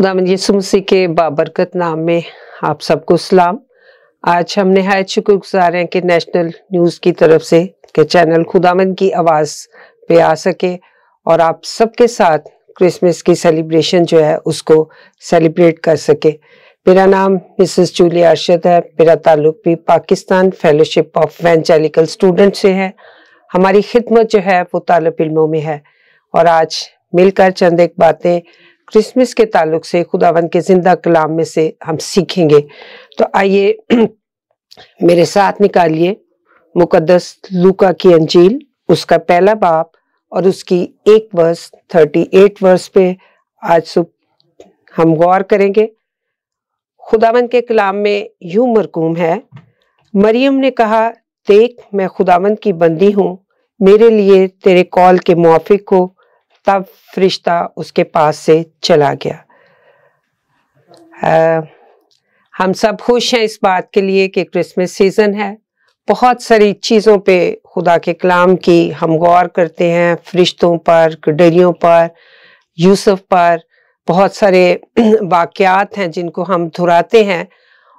खुदा यसु मसीह के बाबरकत नाम में आप सबको सलाम आज हम नहायत शुक्रगुजार हैं कि नेशनल न्यूज़ की तरफ से के चैनल खुदामंद की आवाज़ पे आ सके और आप सबके साथ क्रिसमस की सेलिब्रेशन जो है उसको सेलिब्रेट कर सके मेरा नाम मिसेस जूलिया अरशद है मेरा ताल्लुक भी Pakistan fellowship of evangelical student से है हमारी खिदमत जो है वो तालब इलमों में है और आज मिलकर चंद एक बातें क्रिसमस के ताल्लुक से खुदावन के जिंदा कलाम में से हम सीखेंगे तो आइए मेरे साथ निकालिए मुकदस लूका की अंजील उसका पहला बाप और उसकी एक वर्ष थर्टी एट वर्ष पे आज सुबह हम गौर करेंगे खुदावन के कलाम में यूं मरकूम है मरियम ने कहा देख मैं खुदावन की बंदी हूँ मेरे लिए तेरे कॉल के मुआफिक हो तब फरिश्ता उसके पास से चला गया आ, हम सब खुश हैं इस बात के लिए कि क्रिसमस सीज़न है बहुत सारी चीज़ों पे खुदा के कलाम की हम गौर करते हैं फरिश्तों पर गडरियों पर यूसुफ पर बहुत सारे वाक़ात हैं जिनको हम धुराते हैं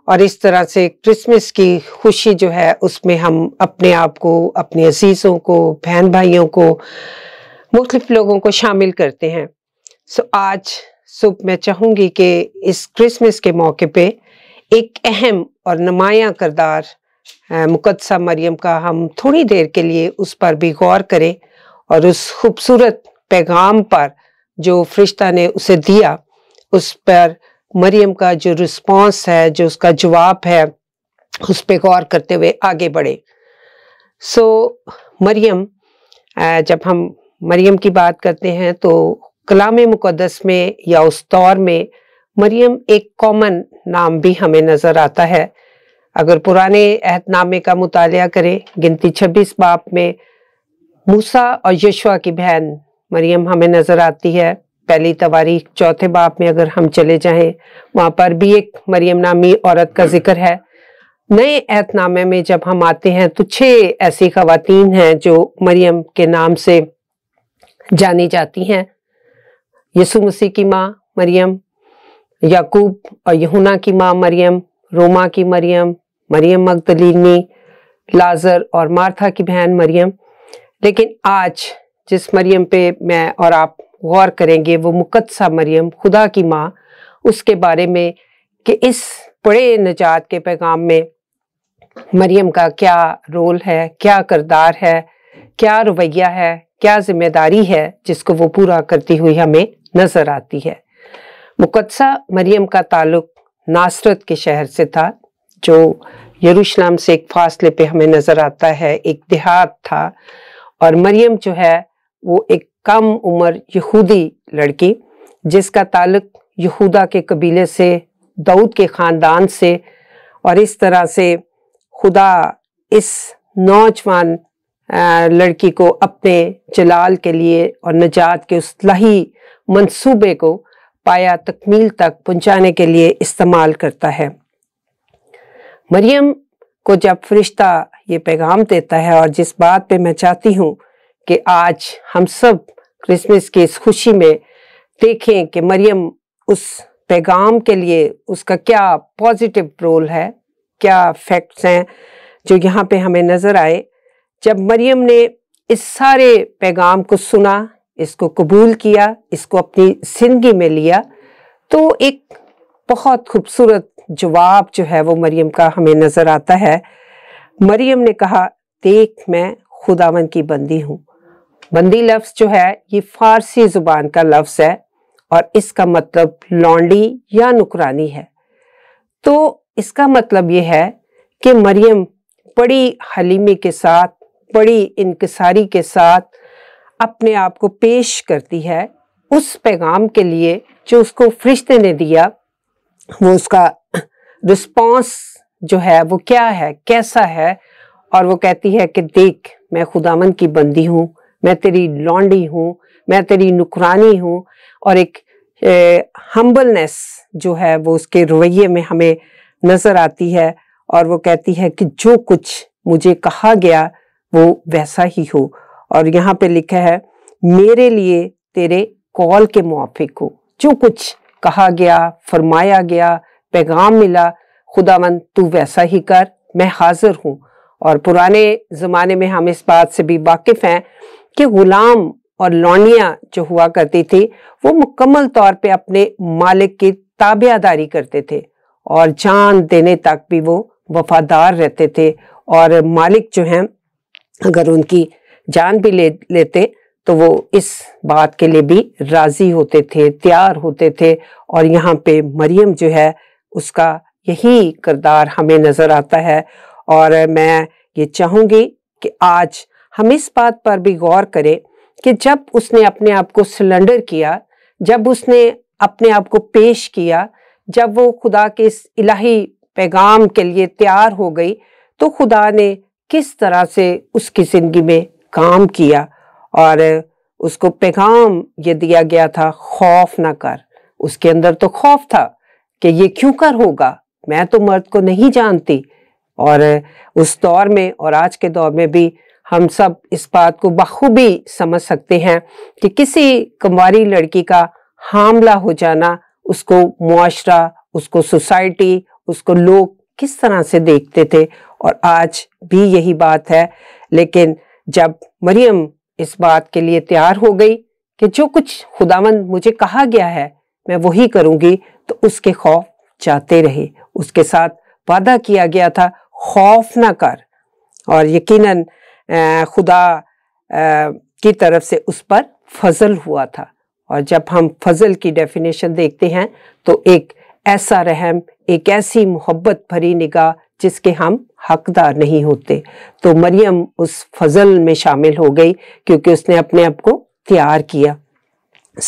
और इस तरह से क्रिसमस की खुशी जो है उसमें हम अपने आप को अपने अजीज़ों को बहन भाइयों को मुख्तफ लोगों को शामिल करते हैं सो आज सुबह मैं चाहूँगी कि इस क्रिसमस के मौके पर एक अहम और नुमाया करदार मुकदसा मरियम का हम थोड़ी देर के लिए उस पर भी गौर करें और उस खूबसूरत पैगाम पर जो फरिश्ता ने उसे दिया उस पर मरियम का जो रिस्पांस है जो उसका जवाब है उस पर गौर करते हुए आगे बढ़े सो मरियम जब हम मरियम की बात करते हैं तो कलाम मुकदस में या उस दौर में मरियम एक कॉमन नाम भी हमें नज़र आता है अगर पुराने अहदनामे का मुताल करें गिनती छब्बीस बाप में मूसा और यशवा की बहन मरियम हमें नज़र आती है पहली तवारीख चौथे बाप में अगर हम चले जाएं वहाँ पर भी एक मरियम नामी औरत का जिक्र है नए एहतनामे में जब हम आते हैं तो छः ऐसी खातन हैं जो मरियम के नाम से जानी जाती हैं यसु मसीह की माँ मरियम याकूब और यहुना की माँ मरियम रोमा की मरियम मरियम मगदलीनी लाजर और मार्था की बहन मरियम लेकिन आज जिस मरियम पे मैं और आप गौर करेंगे वो मुकदसा मरियम खुदा की माँ उसके बारे में कि इस बड़े नजात के पैगाम में मरियम का क्या रोल है क्या करदार है क्या रवैया है क्या जिम्मेदारी है जिसको वो पूरा करती हुई हमें नजर आती है मुकदसा मरियम का ताल्लुक नासरत के शहर से था जो यरूशलेम से एक फासले पे हमें नज़र आता है एक देहात था और मरियम जो है वो एक कम उम्र यहूदी लड़की जिसका ताल्लुक यहूदा के कबीले से दाऊद के ख़ानदान से और इस तरह से खुदा इस नौजवान लड़की को अपने जलाल के लिए और नजात के लही मंसूबे को पाया तकमील तक पहुंचाने के लिए इस्तेमाल करता है मरियम को जब फरिश्ता ये पैगाम देता है और जिस बात पे मैं चाहती हूँ कि आज हम सब क्रिसमस की इस खुशी में देखें कि मरियम उस पैगाम के लिए उसका क्या पॉजिटिव रोल है क्या फैक्ट्स हैं जो यहाँ पे हमें नज़र आए जब मरियम ने इस सारे पैगाम को सुना इसको कबूल किया इसको अपनी जिंदगी में लिया तो एक बहुत खूबसूरत जवाब जो है वो मरियम का हमें नज़र आता है मरियम ने कहा देख मैं खुदावन की बंदी हूँ बंदी लफ्ज़ जो है ये फारसी ज़ुबान का लफ्ज़ है और इसका मतलब लौंडी या नुकरानी है तो इसका मतलब ये है कि मरियम बड़ी हलीमी के साथ बड़ी इनकसारी के साथ अपने आप को पेश करती है उस पैगाम के लिए जो उसको फरिश्ते ने दिया वो उसका रिस्पॉन्स जो है वो क्या है कैसा है और वो कहती है कि देख मैं खुदामन की बंदी हूँ मैं तेरी लॉन्डी हूँ मैं तेरी नुकरानी हूँ और एक हम्बलनेस जो है वो उसके रवैये में हमें नज़र आती है और वो कहती है कि जो कुछ मुझे कहा गया वो वैसा ही हो और यहाँ पे लिखा है मेरे लिए तेरे कॉल के मुआफिक हो जो कुछ कहा गया फरमाया गया पैगाम मिला खुदावंद तू वैसा ही कर मैं हाजिर हूँ और पुराने ज़माने में हम इस बात से भी वाकिफ़ हैं कि ग़ुलाम और लौनिया जो हुआ करती थी वो मुकम्मल तौर पे अपने मालिक की ताबेदारी करते थे और जान देने तक भी वो वफादार रहते थे और मालिक जो हैं अगर उनकी जान भी ले लेते तो वो इस बात के लिए भी राज़ी होते थे तैयार होते थे और यहाँ पे मरियम जो है उसका यही किरदार हमें नज़र आता है और मैं ये चाहूँगी कि आज हम इस बात पर भी गौर करें कि जब उसने अपने आप को सिलेंडर किया जब उसने अपने आप को पेश किया जब वो खुदा के इस इलाही पैगाम के लिए तैयार हो गई तो खुदा ने किस तरह से उसकी ज़िंदगी में काम किया और उसको पैगाम ये दिया गया था खौफ ना कर उसके अंदर तो खौफ था कि ये क्यों कर होगा मैं तो मर्द को नहीं जानती और उस दौर में और आज के दौर में भी हम सब इस बात को बखूबी समझ सकते हैं कि किसी कंवारी लड़की का हामला हो जाना उसको मुआरा उसको सोसाइटी उसको लोग किस तरह से देखते थे और आज भी यही बात है लेकिन जब मरियम इस बात के लिए तैयार हो गई कि जो कुछ खुदावंद मुझे कहा गया है मैं वही करूंगी तो उसके खौफ जाते रहे उसके साथ वादा किया गया था खौफ ना कर और यकीनन खुदा की तरफ से उस पर फजल हुआ था और जब हम फजल की डेफिनेशन देखते हैं तो एक ऐसा रहम एक ऐसी मोहब्बत भरी निगाह जिसके हम हकदार नहीं होते तो मरियम उस फजल में शामिल हो गई क्योंकि उसने अपने आप को तैयार किया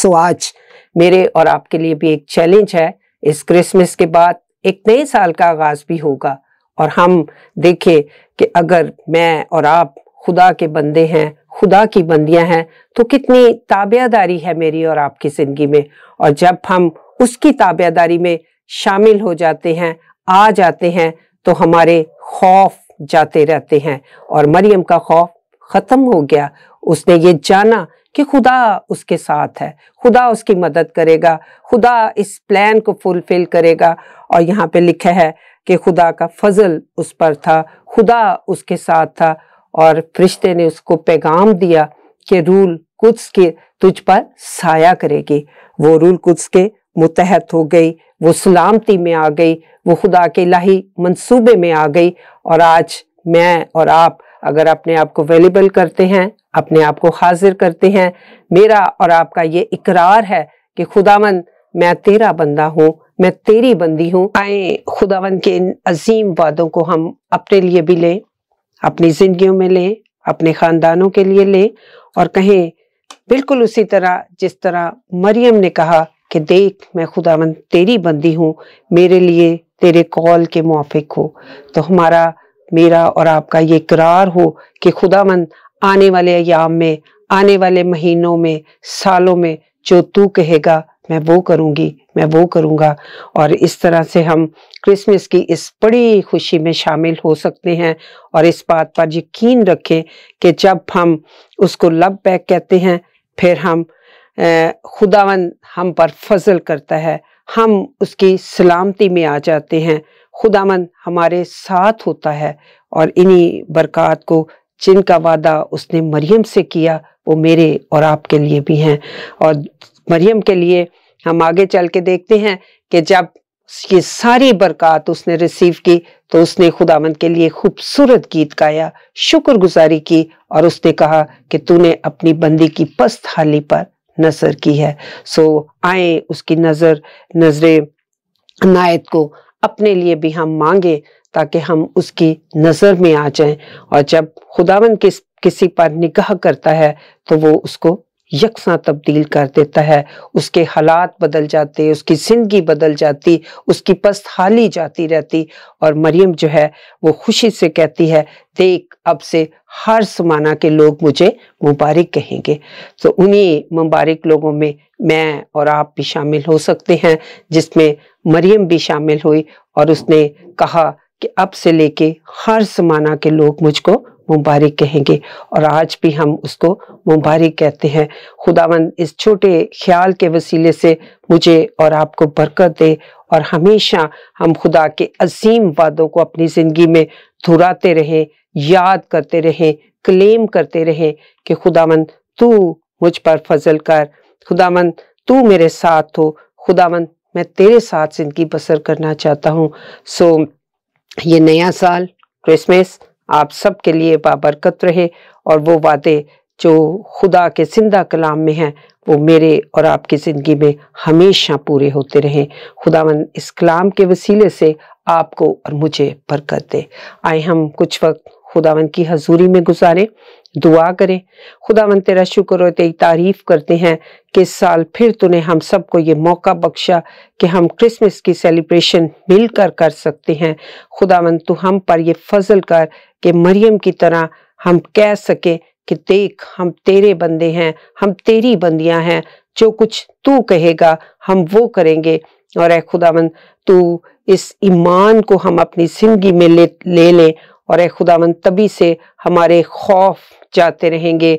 सो आज मेरे और आपके लिए भी एक चैलेंज है इस क्रिसमस के बाद एक नए साल का आगाज भी होगा और हम देखें कि अगर मैं और आप खुदा के बंदे हैं खुदा की बंदियां हैं तो कितनी ताबेदारी है मेरी और आपकी ज़िंदगी में और जब हम उसकी ताबेदारी में शामिल हो जाते हैं आ जाते हैं तो हमारे खौफ जाते रहते हैं और मरियम का खौफ ख़त्म हो गया उसने ये जाना कि खुदा उसके साथ है खुदा उसकी मदद करेगा खुदा इस प्लान को फुलफिल करेगा और यहाँ पे लिखा है कि खुदा का फजल उस पर था खुदा उसके साथ था और फरिश्ते ने उसको पैगाम दिया कि रूल कुछ के तुझ पर साया करेगी वो रूल कुछ के मुतहत हो गई वो सलामती में आ गई वो खुदा के लाही मंसूबे में आ गई और आज मैं और आप अगर अपने आप को अवेलेबल करते हैं अपने आप को हाजिर करते हैं मेरा और आपका ये इकरार है कि खुदावन मैं तेरा बंदा हूँ मैं तेरी बंदी हूँ आए खुदावन के इन अजीम वादों को हम अपने लिए भी लें अपनी जिंदगी में लें अपने खानदानों के लिए लें और कहें बिल्कुल उसी तरह जिस तरह मरियम ने कहा कि देख मैं खुदावन तेरी बंदी हूँ मेरे लिए तेरे कॉल के मुआफिक हो तो हमारा मेरा और आपका ये करार हो कि खुदावन आने वाले अयाम में आने वाले महीनों में सालों में जो तू कहेगा मैं वो करूँगी मैं वो करूँगा और इस तरह से हम क्रिसमस की इस बड़ी खुशी में शामिल हो सकते हैं और इस बात पर यकीन रखें कि जब हम उसको लव बैक कहते हैं फिर हम खुदावन हम पर फजल करता है हम उसकी सलामती में आ जाते हैं खुदावन हमारे साथ होता है और इन्हीं बरक़ात को जिनका वादा उसने मरियम से किया वो मेरे और आपके लिए भी हैं और मरियम के लिए हम आगे चल के देखते हैं कि जब ये सारी बरक़ात उसने रिसीव की तो उसने खुदावंद के लिए खूबसूरत गीत गाया शुक्रगुजारी की और उसने कहा कि तूने अपनी बंदी की पस्त हाली पर नसर की है सो आए उसकी नज़र नजर नायत को अपने लिए भी हम मांगे ताकि हम उसकी नज़र में आ जाएं और जब खुदावन किस किसी पर निगाह करता है तो वो उसको यकसा तब्दील कर देता है उसके हालात बदल जाते उसकी ज़िंदगी बदल जाती उसकी पस्त हाली जाती रहती और मरियम जो है वो खुशी से कहती है देख अब से हर समाना के लोग मुझे मुबारक कहेंगे तो उन्हीं मुबारक लोगों में मैं और आप भी शामिल हो सकते हैं जिसमें मरियम भी शामिल हुई और उसने कहा कि अब से लेके हर समाना के लोग मुझको मुबारक कहेंगे और आज भी हम उसको मुबारक कहते हैं खुदावंद इस छोटे ख्याल के वसीले से मुझे और आपको बरकत दे और हमेशा हम खुदा के अजीम वादों को अपनी ज़िंदगी में धुराते रहें याद करते रहें क्लेम करते रहें कि खुदावंद तू मुझ पर फजल कर खुदावंद तू मेरे साथ हो खुदावंद मैं तेरे साथ ज़िंदगी बसर करना चाहता हूँ सो ये नया साल क्रिसमस आप सब के लिए बाबरकत रहे और वो वादे जो खुदा के जिंदा कलाम में हैं वो मेरे और आपकी ज़िंदगी में हमेशा पूरे होते रहें खुदावन इस कलाम के वसीले से आपको और मुझे बरकत दे आए हम कुछ वक्त खुदावंत की हजूरी में गुजारें दुआ करें खुदावन तेरा शुक्र और तेरी तारीफ करते हैं कि इस साल फिर तूने हम सबको ये मौका बख्शा कि हम क्रिसमस की सेलिब्रेशन मिलकर कर सकते हैं खुदावन तू हम पर ये फजल कर कि मरियम की तरह हम कह सके कि देख हम तेरे बंदे हैं हम तेरी बंदियां हैं जो कुछ तू कहेगा हम वो करेंगे और ए खुदावन तू इस ईमान को हम अपनी जिंदगी में ले ले लें और ए खुदावन तभी से हमारे खौफ जाते रहेंगे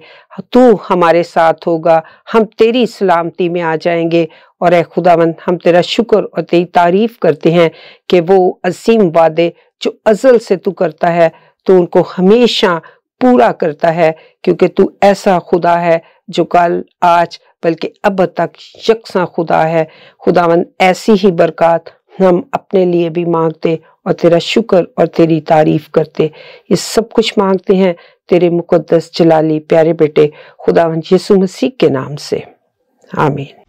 तू हमारे साथ होगा हम तेरी सलामती में आ जाएंगे और ए खुदावन हम तेरा शुक्र और तेरी तारीफ करते हैं कि वो असीम वादे जो अजल से तू करता है तो उनको हमेशा पूरा करता है क्योंकि तू ऐसा खुदा है जो कल आज बल्कि अब तक यकसा खुदा है खुदावन ऐसी ही बरकत हम अपने लिए भी मांगते और तेरा शुक्र और तेरी तारीफ करते ये सब कुछ मांगते हैं तेरे मुकद्दस जलाली प्यारे बेटे खुदावंत यीशु मसीह के नाम से आमीन